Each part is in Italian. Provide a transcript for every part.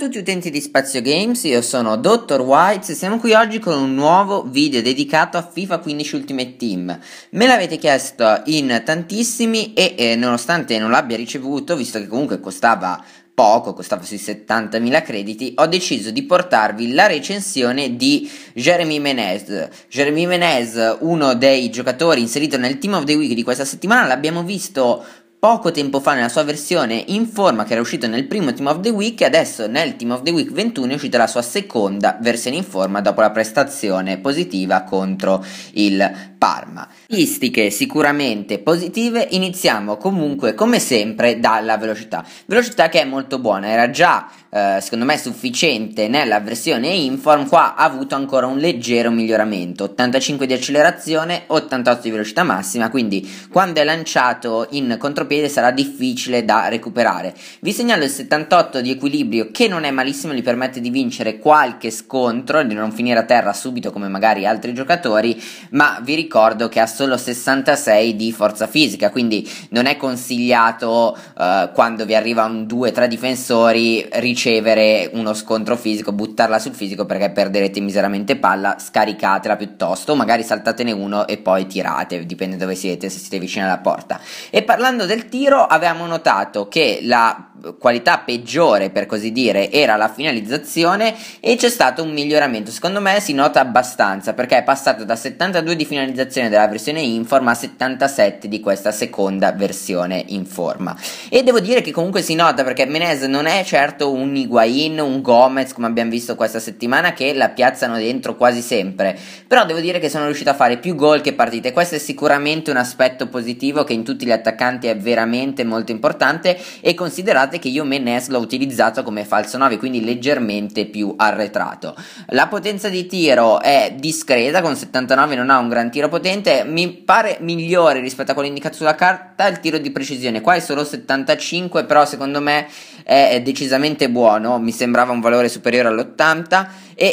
Ciao a tutti utenti di Spazio Games, io sono Dr. White e siamo qui oggi con un nuovo video dedicato a FIFA 15 Ultimate Team. Me l'avete chiesto in tantissimi e eh, nonostante non l'abbia ricevuto, visto che comunque costava poco, costava sui 70.000 crediti, ho deciso di portarvi la recensione di Jeremy Menez. Jeremy Menez, uno dei giocatori inserito nel Team of the Week di questa settimana, l'abbiamo visto poco tempo fa nella sua versione in forma che era uscito nel primo Team of the Week e adesso nel Team of the Week 21 è uscita la sua seconda versione in forma dopo la prestazione positiva contro il Parma. Statistiche sicuramente positive, iniziamo comunque come sempre dalla velocità, velocità che è molto buona, era già eh, secondo me sufficiente nella versione inform, qua ha avuto ancora un leggero miglioramento, 85 di accelerazione, 88 di velocità massima, quindi quando è lanciato in contropiede sarà difficile da recuperare. Vi segnalo il 78 di equilibrio che non è malissimo, gli permette di vincere qualche scontro, di non finire a terra subito come magari altri giocatori, ma vi ricordo che assolutamente solo 66 di forza fisica, quindi non è consigliato eh, quando vi arriva un 2-3 difensori ricevere uno scontro fisico, buttarla sul fisico perché perderete miseramente palla, scaricatela piuttosto, magari saltatene uno e poi tirate, dipende dove siete, se siete vicino alla porta. E parlando del tiro, avevamo notato che la qualità peggiore per così dire era la finalizzazione e c'è stato un miglioramento secondo me si nota abbastanza perché è passato da 72 di finalizzazione della versione in forma a 77 di questa seconda versione in forma e devo dire che comunque si nota perché Menez non è certo un Higuain un Gomez come abbiamo visto questa settimana che la piazzano dentro quasi sempre però devo dire che sono riuscito a fare più gol che partite questo è sicuramente un aspetto positivo che in tutti gli attaccanti è veramente molto importante e considerate guardate che io Menes l'ho utilizzato come falso 9, quindi leggermente più arretrato. La potenza di tiro è discreta, con 79 non ha un gran tiro potente, mi pare migliore rispetto a quello indicato sulla carta il tiro di precisione. Qua è solo 75, però secondo me è decisamente buono, mi sembrava un valore superiore all'80 e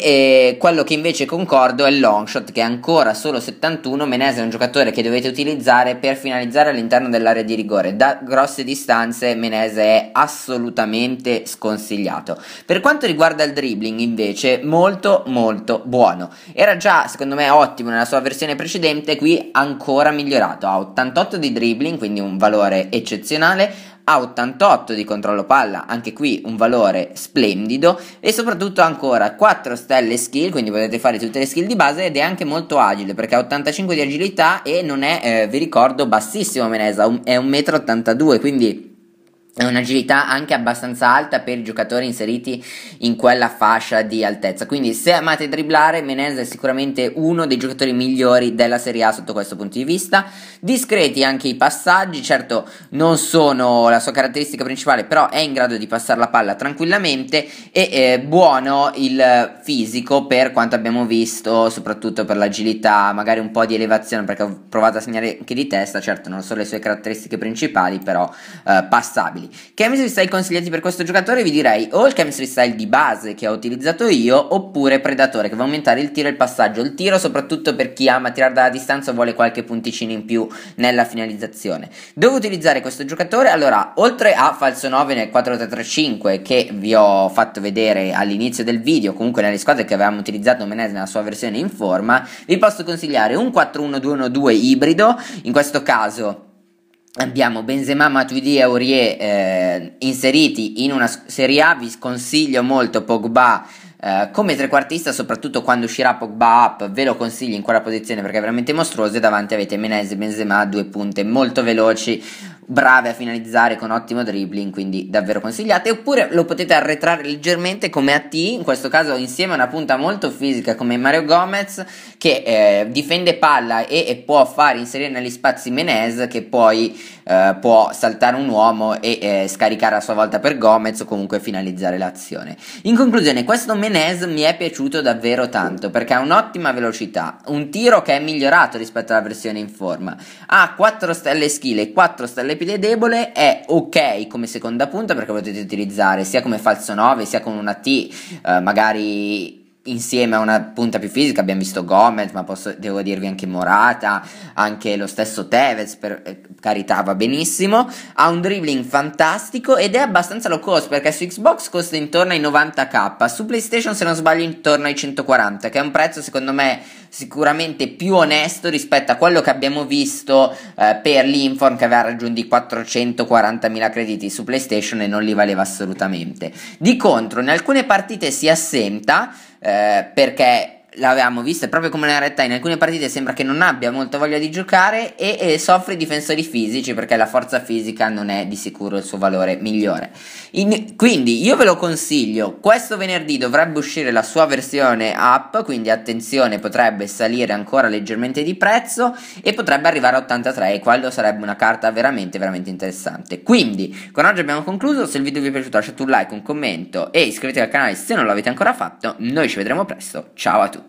eh, quello che invece concordo è il long shot che è ancora solo 71, Menes è un giocatore che dovete utilizzare per finalizzare all'interno dell'area di rigore. Da grosse distanze Menes è assolutamente assolutamente sconsigliato. Per quanto riguarda il dribbling invece molto molto buono. Era già secondo me ottimo nella sua versione precedente, qui ancora migliorato. Ha 88 di dribbling, quindi un valore eccezionale, Ha 88 di controllo palla, anche qui un valore splendido e soprattutto ancora 4 stelle skill, quindi potete fare tutte le skill di base ed è anche molto agile perché ha 85 di agilità e non è, eh, vi ricordo, bassissimo Menesa, un, è 1,82 m, quindi è un'agilità anche abbastanza alta per i giocatori inseriti in quella fascia di altezza. Quindi se amate dribblare, Menez è sicuramente uno dei giocatori migliori della Serie A sotto questo punto di vista. Discreti anche i passaggi, certo non sono la sua caratteristica principale, però è in grado di passare la palla tranquillamente e eh, buono il fisico per quanto abbiamo visto, soprattutto per l'agilità, magari un po' di elevazione perché ho provato a segnare anche di testa, certo non sono le sue caratteristiche principali, però eh, passabili variabili. Chemistry style consigliati per questo giocatore vi direi o il chemistry style di base che ho utilizzato io oppure predatore che va a aumentare il tiro e il passaggio. Il tiro soprattutto per chi ama tirare dalla distanza o vuole qualche punticino in più nella finalizzazione. Dove utilizzare questo giocatore? Allora, oltre a falso 9 nel 4335 che vi ho fatto vedere all'inizio del video, comunque nelle squadre che avevamo utilizzato Menez nella sua versione in forma, vi posso consigliare un 41212 ibrido, in questo caso abbiamo Benzema, Matuidi e Aurier eh, inseriti in una Serie A, vi consiglio molto Pogba eh, come trequartista, soprattutto quando uscirà Pogba up, ve lo consiglio in quella posizione perché è veramente mostruoso e davanti avete Menez e Benzema, due punte molto veloci brave a finalizzare con ottimo dribbling, quindi davvero consigliate. Oppure lo potete arretrare leggermente come a T, in questo caso insieme a una punta molto fisica come Mario Gomez, che eh, difende palla e, e, può far inserire negli spazi Menez, che poi eh, può saltare un uomo e eh, scaricare a sua volta per Gomez o comunque finalizzare l'azione. In conclusione, questo Menez mi è piaciuto davvero tanto perché ha un'ottima velocità, un tiro che è migliorato rispetto alla versione in forma, ha 4 stelle skill e 4 stelle pile debole, è ok come seconda punta perché potete utilizzare sia come falso 9 sia con una T, eh, magari insieme a una punta più fisica abbiamo visto Gomez, ma posso, devo dirvi anche Morata, anche lo stesso Tevez, per eh, carità va benissimo, ha un dribbling fantastico ed è abbastanza low cost perché su Xbox costa intorno ai 90k, su PlayStation se non sbaglio intorno ai 140, che è un prezzo secondo me sicuramente più onesto rispetto a quello che abbiamo visto eh, per l'Inform che aveva raggiunto i 440.000 crediti su PlayStation e non li valeva assolutamente. Di contro, in alcune partite si assenta eh, perché l'avevamo vista proprio come la realtà in alcune partite sembra che non abbia molta voglia di giocare e, e soffre i difensori fisici perché la forza fisica non è di sicuro il suo valore migliore in, quindi io ve lo consiglio questo venerdì dovrebbe uscire la sua versione up, quindi attenzione potrebbe salire ancora leggermente di prezzo e potrebbe arrivare a 83 e quello sarebbe una carta veramente veramente interessante quindi con oggi abbiamo concluso se il video vi è piaciuto lasciate un like un commento e iscrivetevi al canale se non l'avete ancora fatto noi ci vedremo presto ciao a tutti